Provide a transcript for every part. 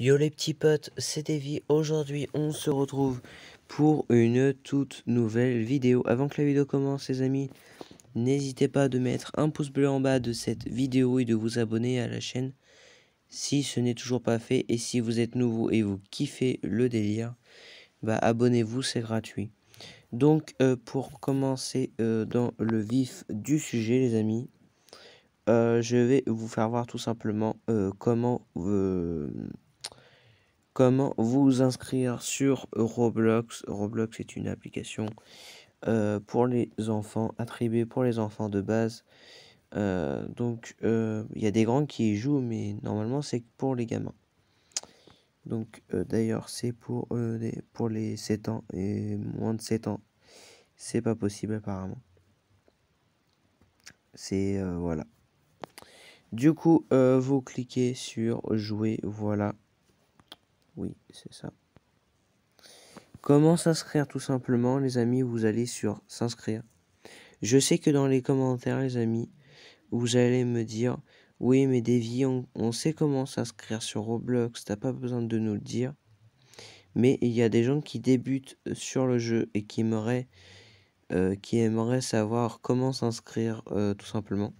Yo les petits potes, c'est Davy. Aujourd'hui, on se retrouve pour une toute nouvelle vidéo. Avant que la vidéo commence, les amis, n'hésitez pas de mettre un pouce bleu en bas de cette vidéo et de vous abonner à la chaîne si ce n'est toujours pas fait. Et si vous êtes nouveau et vous kiffez le délire, bah abonnez-vous, c'est gratuit. Donc, euh, pour commencer euh, dans le vif du sujet, les amis, euh, je vais vous faire voir tout simplement comment comment vous inscrire sur Roblox. Roblox est une application euh, pour les enfants, attribuée pour les enfants de base. Euh, donc euh, il y a des grands qui y jouent, mais normalement c'est pour les gamins. Donc d'ailleurs c'est pour, les, pour les 7 ans et moins de 7 ans. C'est pas possible apparemment. C'est voilà. Du coup, vous cliquez sur jouer, voilà. Oui, c'est ça. Comment s'inscrire tout simplement, les amis Vous allez sur s'inscrire. Je sais que dans les commentaires, les amis, vous allez me dire Oui, mais Davy, on, sait comment s'inscrire sur Roblox, t'as pas besoin de nous le dire. Mais il y a des gens qui débutent sur le jeu et qui aimeraient, euh, qui aimeraient savoir comment s'inscrire euh, tout simplement.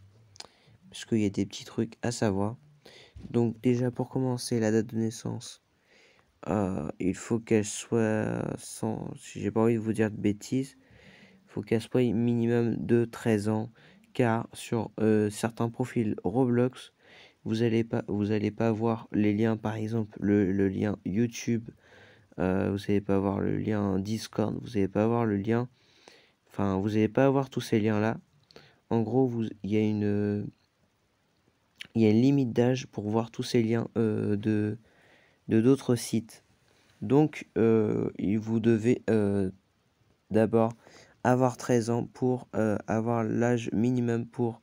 Parce qu'il y a des petits trucs à savoir. Donc déjà pour commencer, la date de naissance. Euh, il faut qu'elle soit sans, si j'ai pas envie de vous dire de bêtises, faut qu'elle soit minimum de 13 ans, car sur euh, certains profils Roblox, vous allez pas, vous allez pas voir les liens, par exemple le, lien YouTube, euh, vous n'allez pas avoir le lien Discord, vous n'allez pas avoir le lien, enfin vous n'allez pas avoir tous ces liens là. En gros, il y a une, il y a une limite d'âge pour voir tous ces liens de de d'autres sites. Donc, euh, vous devez euh, d'abord avoir 13 ans pour euh, avoir l'âge minimum pour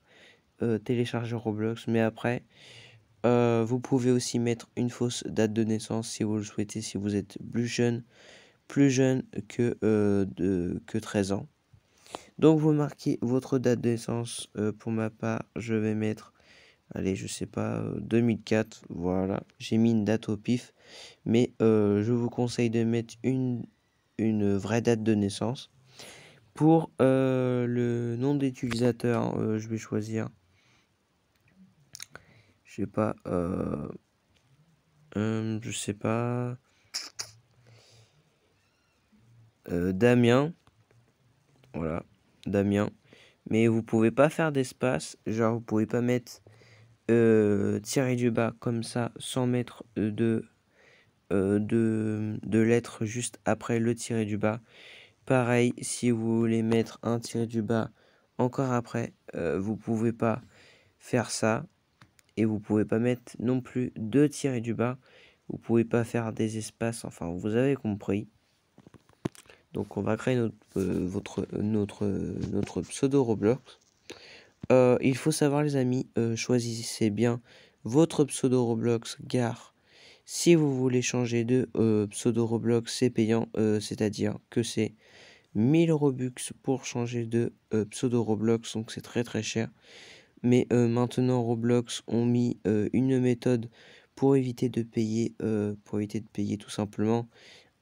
télécharger Roblox. Mais après, vous pouvez aussi mettre une fausse date de naissance si vous le souhaitez, si vous êtes plus jeune, plus jeune que, de, que 13 ans. Donc, vous marquez votre date de naissance. pour ma part, je vais mettre allez, je sais pas, 2004, euh, voilà, j'ai mis une date au pif, mais euh, je vous conseille de mettre une, vraie date de naissance. Pour euh, le nom d'utilisateur, je vais choisir, je sais pas, hum, je sais pas, Damien, voilà, Damien, mais vous pouvez pas faire d'espace, genre vous pouvez pas mettre euh, tirer du bas comme ça sans mettre euh, de, de, lettres juste après le tirer du bas. Pareil, si vous voulez mettre un tirer du bas encore après, euh, vous pouvez pas faire ça. Et vous pouvez pas mettre non plus deux tirer du bas. Vous pouvez pas faire des espaces, enfin vous avez compris. Donc on va créer notre, votre, notre, notre pseudo Roblox. Euh, il faut savoir les amis, euh, choisissez bien votre pseudo Roblox car si vous voulez changer de euh, pseudo Roblox c'est payant, c'est-à-dire que c'est 1000 Robux pour changer de pseudo Roblox, donc c'est très très cher. Mais maintenant Roblox ont mis une méthode pour éviter de payer, pour éviter de payer tout simplement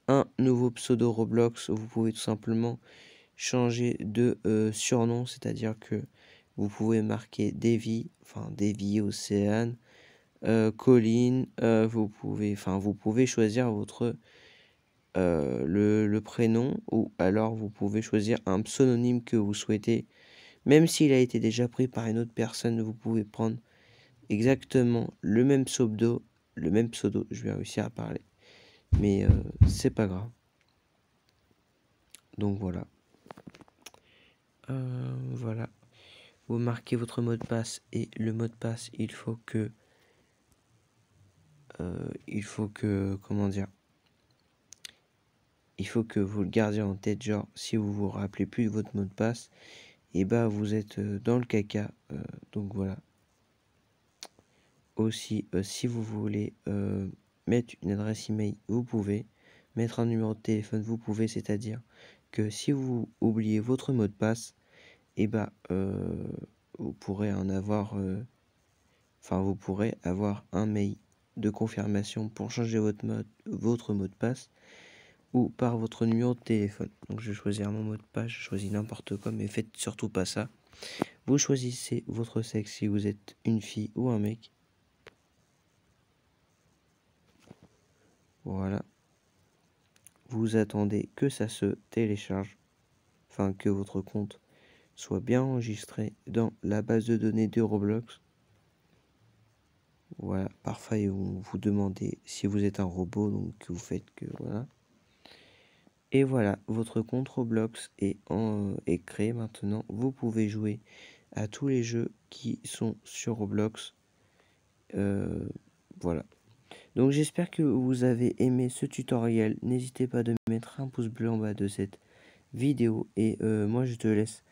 un nouveau pseudo Roblox. Vous pouvez tout simplement changer de surnom, c'est-à-dire que vous pouvez marquer Davy, enfin Davy, Océane, euh, Colline. Euh, vous pouvez, enfin vous pouvez choisir votre euh, le, prénom ou alors vous pouvez choisir un pseudonyme que vous souhaitez. Même s'il a été déjà pris par une autre personne, vous pouvez prendre exactement le même pseudo, le même pseudo. Je vais réussir à parler, mais euh, c'est pas grave. Donc voilà. voilà vous marquez votre mot de passe et le mot de passe il faut que euh, il faut que comment dire il faut que vous le gardiez en tête genre si vous vous rappelez plus votre mot de passe et eh bah ben, vous êtes euh, dans le caca euh, donc voilà aussi si vous voulez mettre une adresse email vous pouvez mettre un numéro de téléphone vous pouvez c'est à dire que si vous oubliez votre mot de passe et eh bah, ben, euh, vous pourrez en avoir, euh, enfin, vous pourrez avoir un mail de confirmation pour changer votre, mode, votre mot de passe ou par votre numéro de téléphone. Donc je vais choisir mon mot de passe, je choisis n'importe quoi, mais faites surtout pas ça. Vous choisissez votre sexe si vous êtes une fille ou un mec. Voilà. Vous attendez que ça se télécharge, enfin que votre compte soit bien enregistré dans la base de données de Roblox. Voilà, parfait, vous vous demandez si vous êtes un robot, donc vous faites que voilà. Et voilà, votre compte Roblox euh, est, créé maintenant. Vous pouvez jouer à tous les jeux qui sont sur Roblox. Euh, voilà. Donc j'espère que vous avez aimé ce tutoriel. N'hésitez pas de mettre un pouce bleu en bas de cette vidéo. Et euh, moi je te laisse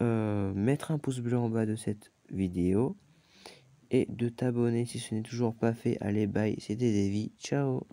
euh, mettre un pouce bleu en bas de cette vidéo et de t'abonner si ce n'est toujours pas fait. Allez, bye, c'était Davy, ciao